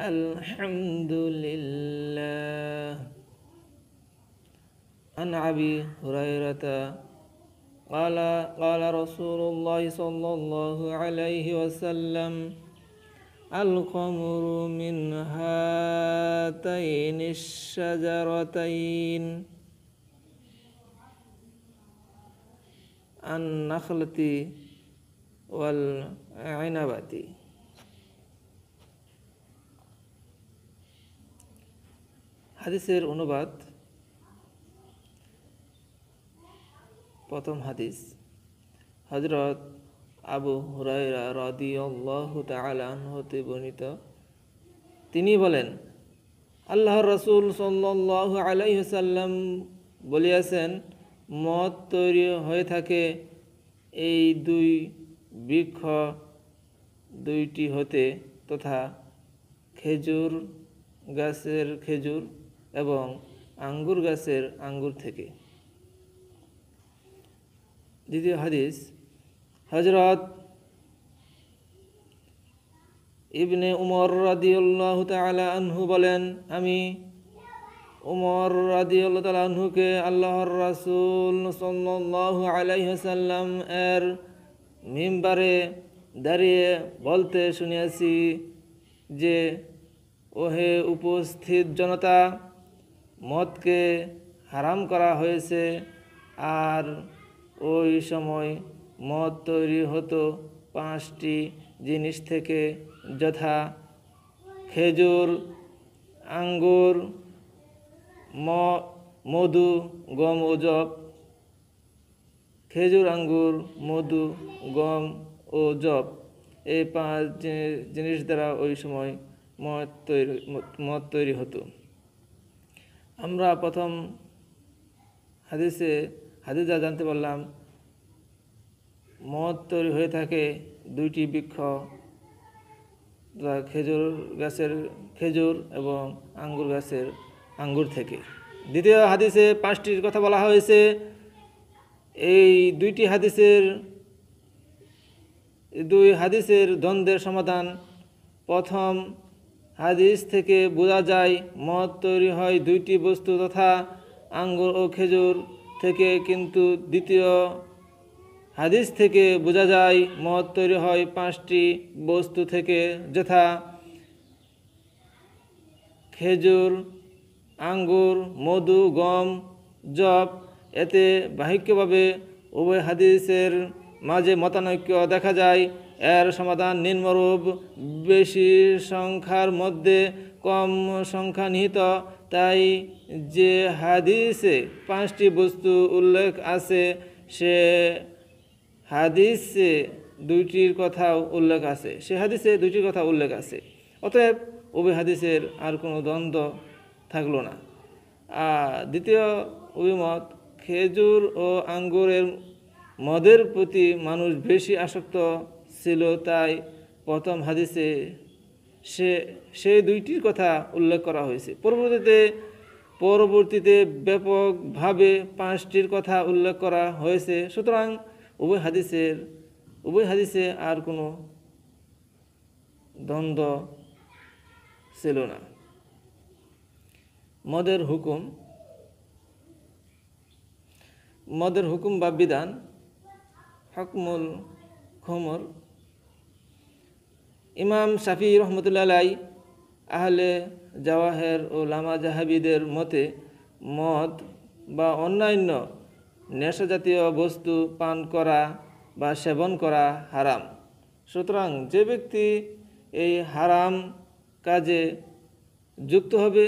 الحمد لله عن أبي هريرة قال قال رسول الله صلى الله عليه وسلم القمر من هاتين الشجرتين النخلة والعنبة হাদিসের অনুবাদ প্রথম হাদিস হজরত আবু হুরাইরা রদিউল্লাহ হতে বর্ণিত তিনি বলেন আল্লাহ রসুল সাল্লাহ আলাইসাল্লাম বলিয়াছেন মদ তৈরি হয়ে থাকে এই দুই বৃক্ষ দুইটি হতে তথা খেজুর গাছের খেজুর এবং আঙ্গুর গাছের আঙ্গুর থেকে দ্বিতীয় হাদিস হজরত ইবনে উমর রাদিউল্লাহ তালা আনহু বলেন আমি উমর রাদিউল্লাহ তালা আনহুকে আল্লাহর রাসুল সাল্লাহ আলাইহাসাল্লাম এর মিম্বারে দাঁড়িয়ে বলতে শুনিয়াছি যে ওহে উপস্থিত জনতা মদকে হারাম করা হয়েছে আর ওই সময় মদ তৈরি হতো পাঁচটি জিনিস থেকে যথা খেজুর আঙ্গুর মধু গম ও জব খেজুর আঙ্গুর মধু গম ও জব এই পাঁচ জিনিস দ্বারা ওই সময় মদ তৈরি মদ তৈরি হতো আমরা প্রথম হাদিসে হাদিস যা জানতে পারলাম মদ তৈরি হয়ে থাকে দুইটি বৃক্ষ খেজুর গাছের খেজুর এবং আঙ্গুর গাছের আঙ্গুর থেকে দ্বিতীয় হাদিসে পাঁচটির কথা বলা হয়েছে এই দুইটি হাদিসের দুই হাদিসের দ্বন্দ্বের সমাধান প্রথম হাদিস থেকে বোঝা যায় মদ তৈরি হয় দুইটি বস্তু তথা আঙ্গুর ও খেজুর থেকে কিন্তু দ্বিতীয় হাদিস থেকে বোঝা যায় মদ তৈরি হয় পাঁচটি বস্তু থেকে যথা খেজুর আঙ্গুর মধু গম জব এতে বাহিক্যভাবে উভয় হাদিসের মাঝে মতানৈক্য দেখা যায় এর সমাধান নিম্নরূপ বেশি সংখ্যার মধ্যে কম সংখ্যা নিহিত তাই যে হাদিসে পাঁচটি বস্তু উল্লেখ আছে সে হাদিসে দুইটির কথা উল্লেখ আছে সে হাদিসে দুইটির কথা উল্লেখ আছে অতএব উভয় হাদিসের আর কোনো দ্বন্দ্ব থাকলো না আর দ্বিতীয় অভিমত খেজুর ও আঙ্গুরের মদের প্রতি মানুষ বেশি আসক্ত ছিল তাই প্রথম হাদিসে সে সেই দুইটির কথা উল্লেখ করা হয়েছে পরবর্তীতে পরবর্তীতে ব্যাপকভাবে পাঁচটির কথা উল্লেখ করা হয়েছে সুতরাং উভয় হাদিসের উভয় হাদিসে আর কোনো দ্বন্দ্ব ছিল না মদের হুকুম মদের হুকুম বা বিধান হকমুল খমর ইমাম শাফি রহমতুল্লাহ আহলে জাওয়াহের ও লামা জাহাবিদের মতে মদ বা অন্যান্য নেশাজাতীয় বস্তু পান করা বা সেবন করা হারাম সুতরাং যে ব্যক্তি এই হারাম কাজে যুক্ত হবে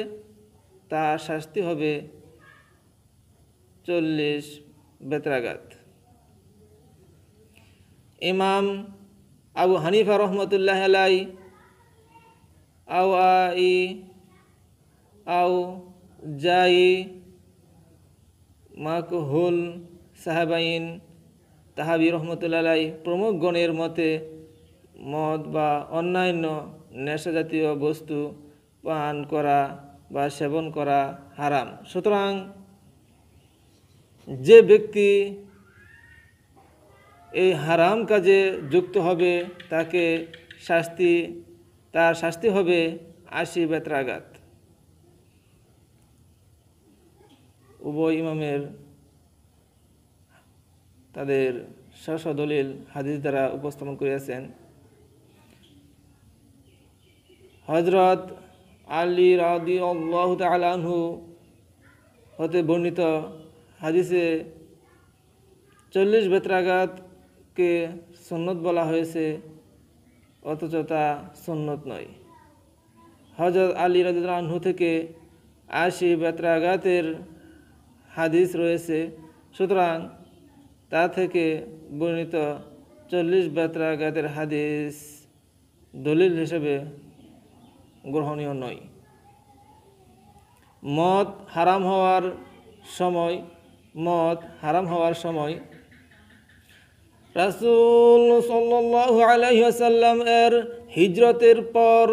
তা শাস্তি হবে চল্লিশ বেত্রাঘাত ইমাম আবু হানিফা রহমতুল্লাহ আলাই আউ আই আউ জাই মাকহুল সাহাবাইন তাহাবি রহমতুল্লাহ প্রমুখ গণের মতে মদ বা অন্যান্য নেশাজাতীয় বস্তু পান করা বা সেবন করা হারাম সুতরাং যে ব্যক্তি এই হারাম কাজে যুক্ত হবে তাকে শাস্তি তার শাস্তি হবে আশি বেত্রাঘাত উভয় ইমামের তাদের স্ব দলিল হাদিস দ্বারা উপস্থাপন করিয়াছেন হজরত আলী রাউদি আল্লাহ তালাহু হতে বর্ণিত হাদিসে চল্লিশ বেত্রাঘাত কে সন্নত বলা হয়েছে অথচ তা সন্ন্যত নয় হজরত আলী রাজু থেকে আশি বেত্রাঘাতের হাদিস রয়েছে সুতরাং তা থেকে বর্ণিত চল্লিশ বেত্রাঘাতের হাদিস দলিল হিসেবে গ্রহণীয় নয় মদ হারাম হওয়ার সময় মদ হারাম হওয়ার সময় রাসুল সাল্লাহ এর হিজরতের পর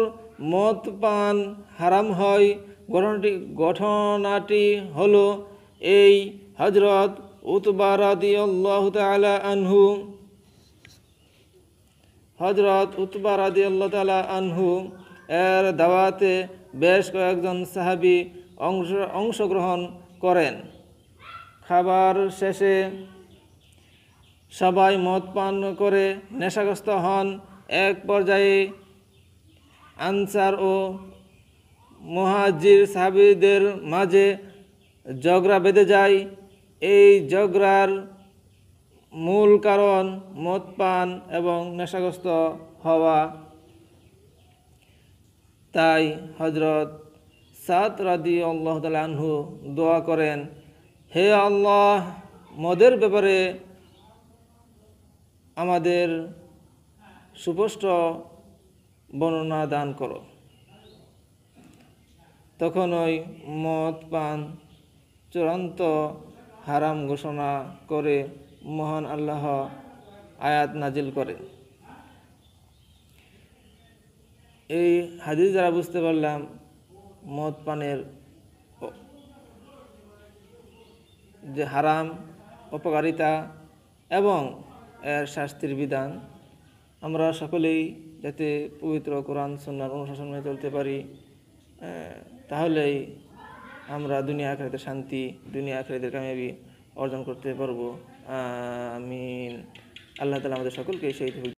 মদ পান হারাম হয় ঘটনাটি ঘটনাটি হল এই হজরত উতবারাদি আল্লাহ তালা আনহু হজরত উতবারাদি আল্লাহ তালা আনহু এর দাওয়াতে বেশ কয়েকজন সাহাবি অংশ অংশগ্রহণ করেন খাবার শেষে সবাই মদ পান করে নেশাগ্রস্ত হন এক পর্যায়ে আনসার ও মহাজির সাহাবিদের মাঝে ঝগড়া বেঁধে যায় এই ঝগড়ার মূল কারণ মদ পান এবং নেশাগ্রস্ত হওয়া তাই হজরত সাত রাদি আল্লাহ তালহু দোয়া করেন হে আল্লাহ মদের ব্যাপারে আমাদের সুস্পষ্ট বর্ণনা দান করো তখন ওই মদ পান চূড়ান্ত হারাম ঘোষণা করে মহান আল্লাহ আয়াত নাজিল করে এই হাদিস দ্বারা বুঝতে পারলাম মদ পানের যে হারাম অপকারিতা এবং এর শাস্তির বিধান আমরা সকলেই যাতে পবিত্র কোরআন সন্ন্যার অনুশাসন মেনে চলতে পারি তাহলেই আমরা দুনিয়া আখড়াতে শান্তি দুনিয়া আখড়াদের কামিয়াবি অর্জন করতে পারবো আমি আল্লাহ তালা আমাদের সকলকে সেই